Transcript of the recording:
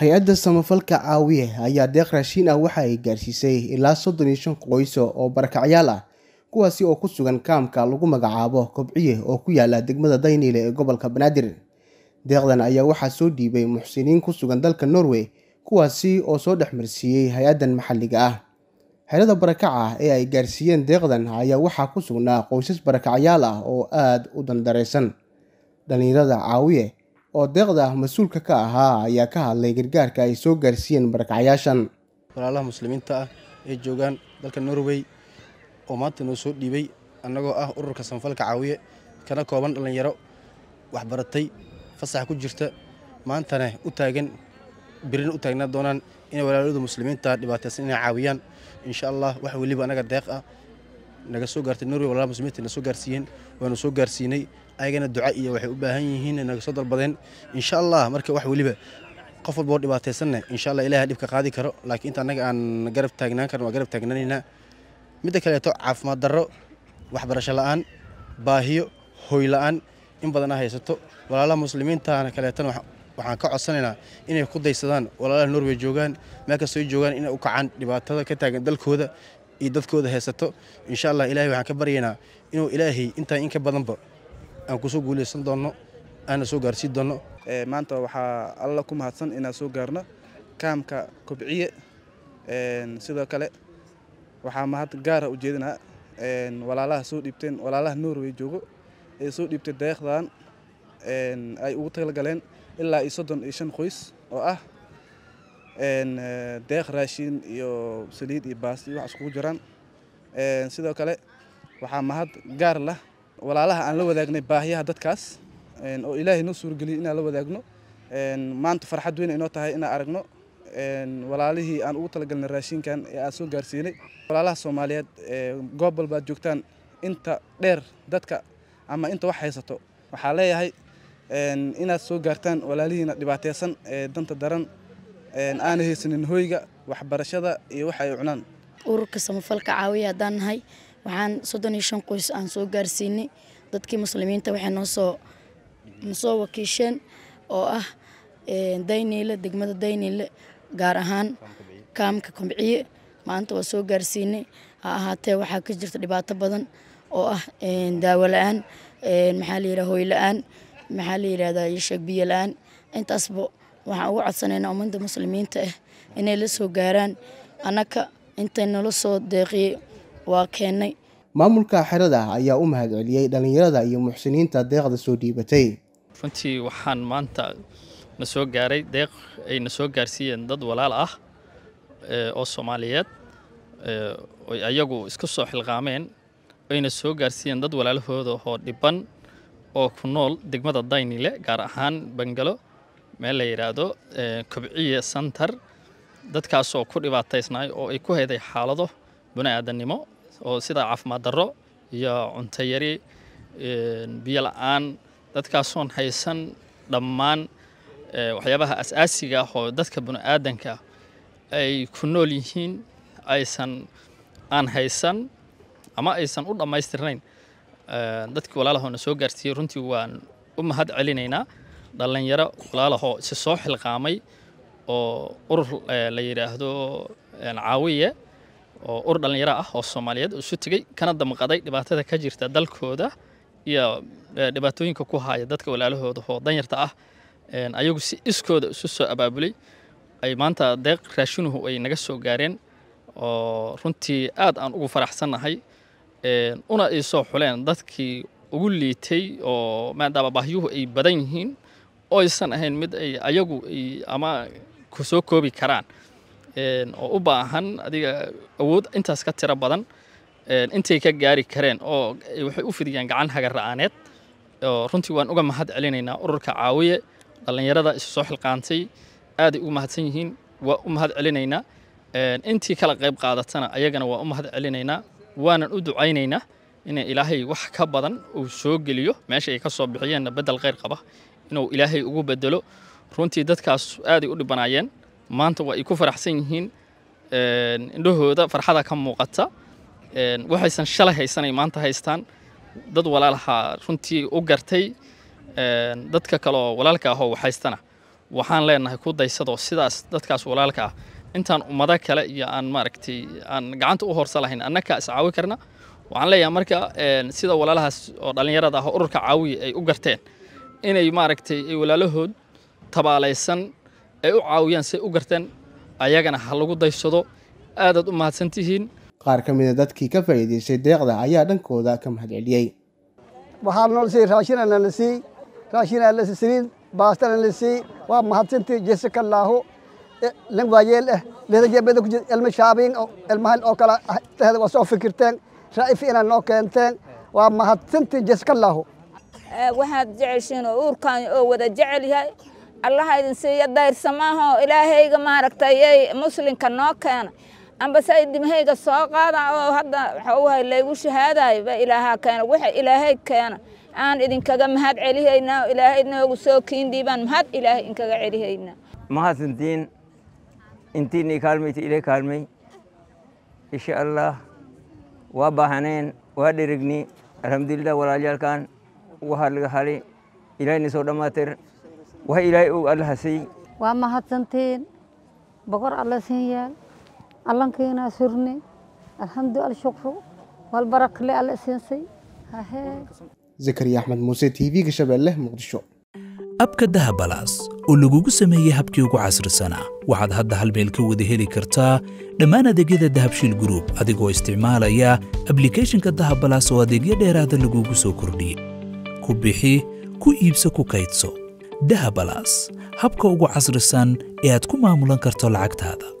hay-adda samafalka caawiye ayaa deeq raashiin ah waxa ay gaarsiisay ilaa soddon iyo shan qoyso oo barakacyaal ah kuwaasi oo ku sugan kaamka lagu magacaabo kobciye oo ku yaala degmada dayniile ee gobolka banaadir deeqdan ayaa waxaa soo dhiibay muxsiniin ku sugan dalka norway kuwaasi oo soo dhex marsiiyey hay-addan maxalliga ah xerada barakaca ee ay gaarsiiyeen deeqdan ayaa waxaa ku sugnaa qoysas barakacyaal ah oo aada u dandaraysan dhallinyarada caawiye oo deeqda ah mas-uulka ka ahaa ayaa ka hadlay gargaarka ay soo gaarsiiyeen barakacyaashan walaalaha muslimiinta ah ee joogaan dalka norway oo maanta noo soo dhiibay annagoo ah ururka samfalka caawiye kana kooban dhallinyaro waxbaratay fasax ku jirta maantana u taagan birina u taagnaan doonaan inay walaaladu muslimiinta dhibaataysan inay caawiyaan insha allah wax weliba annaga deeq ah naga soo gaartay norway walaal muslimiinta na soo gaarsiiyeen waanu soo gaarsiinay ayagana duca iyo waxay u baahan yihiin naga soo dalbadeen insha allah marka wax weliba qof walba oo dhibaataysanna insha allah ilaahay dhibka qaadi karo laakiin inta annaga aan garab taagnaan karno waa garab taagnaanaynaa midda kaleeto caafimaad darro waxbarasho la'aan baahiyo hoy la-aan in badan a haysato walaalaha muslimiintaana kaleetana waxaan ka codsanaynaa inay ku daysadaan walaalaha norway joogaan meel kastoo joogaan inay u kacaan dhibaatada ka taagan dalkooda iyo dadkooda haysato insha allah ilahay waxaan ka baryaynaa inuu ilaahay intaa in ka badanba aan kusoo guulaysan doonno aanna soo gaarsiin doonno maanta waxaa alla ku mahadsan inaan soo gaarno kaamka kobciye sidoo kale waxaa mahad gaara u jeedinaa walaalaha soo dhiibteen walaalaha norway joogo ee soo dhiibtay daeekhdan ay ugu talgaleen ilaa iyo soddon iyo shan qoys oo ah Eh, deeq raashin iyo saliid iyo baas iyo wax jiraan sidoo kale waxaa mahad gaar leh walaalaha aan la wadaagnay baahiyaha dadkaas oo ilaahay noo suurageliyay inaan la wadaagno maanta farxad weyna inoo tahay inaan aragno walaalihii aan ugu talagalnay raashinkan ee aan soo gaarsiinay walaalaha soomaaliyeed goob walbaad joogtaan inta dheer dadka ama inta wax haysato waxaa leeyahay inaad soo gaartaan walaalihiina dhibaateysan ee danta daran aana haysanin hoyga waxbarashada iyo waxa ay cunaan ururka samafalka caawiya haddaan nahay waxaan soddon iyo shan qoys aan soo gaarsiinay dadkii muslimiinta waxay noo soo nasoo wakiisheen oo ah dayniile degmada dayniile gaar ahaan kaamka kombiciye maanta waa soo gaarsiinay ha ahaatee waxaa ka jirta dhibaato badan oo ah daawo la-aan maxaa la yidhaha hoy la-aan maxaa la yidhahdaa iyo sheeg biyo la-aan intaasba waxaan ugu codsanaynaa ummadda muslimiinta ah inay la soo gaaraan annaka intay nala soo deeqiyey waa keennay maamulka xerada ayaa u mahadceliyey dhallinyarada iyo muxsiniinta deeqda soo dhiibatay runtii waxaan maanta na soo gaaray deeq ay na soo gaarsiiyeen dad walaal ah eh, oo soomaaliyeed eh, oy ayagu iska soo xilqaameen ayna soo gaarsiiyeen dad walaalahooda oo dhiban oo ku nool degmada daynile gaar ahaan bangalo meel la yidhaahdo eh, kobciye santar dadkaasoo ku dhibaataysnaay oo ay ku hayday xaalado bani aadannimo oo sida caafimaad darro iyo cuntayari eh, biyo la-aan dadkaasoon haysan dhammaan eh, waxyaabaha asaasiga ah oo dadka bani aadanka ay ku nool yihiin aysan aan haysan ama aysan u dhammaystirnayn dadkii walaalahoona soo gaarsiiyey runtii waan u mahad celinaynaa dhalinyaro walaalahoo si soo xilqaamay oo urur eh, la yidhaahdo eh, caawiye oo urur dhallinyaro ah oo soomaaliyeed isu tegey kana damqaday dhibaatada ka jirta dalkooda iyo eh, dhibaatooyinka ku haya dadka walaalahooda oo danyarta ah ayagu si iskooda isu soo abaabulay ay maanta deeq raashinuhu ay naga soo gaareen oo runtii aad aan ugu faraxsannahay una ay soo xuleen dadkii ugu liitay oo maadaama baahyuhu ay badan yihiin oo aysan ahayn mid ay ayagu ama kusoo koobi karaan oo u baahan adiga awood intaas ka tiro badan intay ka gaari kareen oo waxay u fidiyaan gacan hagarra'aaneed runtii waan uga mahad celinaynaa ururka caawiye dhallinyarada isu soo xilqaantay aaday ugu mahadsan yihiin waa u mahad celinaynaa intii kala qayb qaadatana ayagana waa u mahad celinaynaa waanan u ducaynaynaa inay ilaahay wax ka badan uu soo geliyo meesha ay ka soo bixiyeenna beddel khayr qaba inuu ilaahay ugu bedelo runtii dadkaas aaday u dhibanaayeen maanta waa ay ku faraxsan yihiin indhahooda farxada ka muuqata waxaysan shalay haysanay maanta haystaan dad walaalaha runtii u gartay dadka kaleo walaalka ahoo waxhaystana waxaan leenahay ku daysadoo sidaas dadkaas walaalka ah intaan ummado kale iyo aan maaragtay aan gacanta u horsalahayn annagaa iscaawi karna waxaan leeyahay marka sida walaalahaas oo dhallinyarada ah ururka caawiya ay u garteen inay maaragtay ay walaalahood tabaalaysan ay u caawiyaan si ay u garteen ayagana ha lagu daysado aadaad u mahadsantihiin qaar ka mida ah dadkii ka faa'iidaystay deeqda ayaa dhankooda ka mahad celiyey waxaan nool siiyey raashinana la siiyey raashinaa la saliid baastana la siiyey waa mahadsantii jesika laahu e, langwaayeel ah eh, leedajeebada kujid ilmo shaabiin ilmahan oo kale taheeda waa soo fikirteen raa'ifi inaad noo keenteen waa mahadsantii jesika laahu Eh, waxaad jeceshiin oo uurkaan oo wada jecel yahay allaha idin siiya dayrsa ilaahayga maaragtay muslinka noo keena ambase dimhayga soo qaada oo hadda waxauhay laygu shahaadayo ba ilaahaa keena waxa ilaahay keena aan idinkaga mahad celihaynaa ilaahay noogu soo kiindii baan mahad ilaahay inkaga celihaynaa mahadsantiin intiinii kaalmayta ilee kaalmay insha allah waa baahaneen waa dherignii alxamdulilah walaalyaalkan wahalgahale ilaahayna soo dhamaatir waxa ilaahay uu allaha siy waa mahadsantiin boqor alla siin allankiinaa surne alxamdu alshukru walbarakle alla siinsay zakariya axmed muuse t v-ga shabeelle muqdisho abka dahabalaas oo lagugu sameeyey habkii ugu casrisanaa waxaad hadda hal meel ka wada heli kartaa dhammaan adeegyada dahabshiil gruub adigoo isticmaalaya ablikheshinka dahabalaas oo adeegyo dheeraada lagugu soo kordhiyey ku bixi ku iibso ku kaydso dahabalaas habka ugu casrisan ee aad ku maamulan karto lacagtaada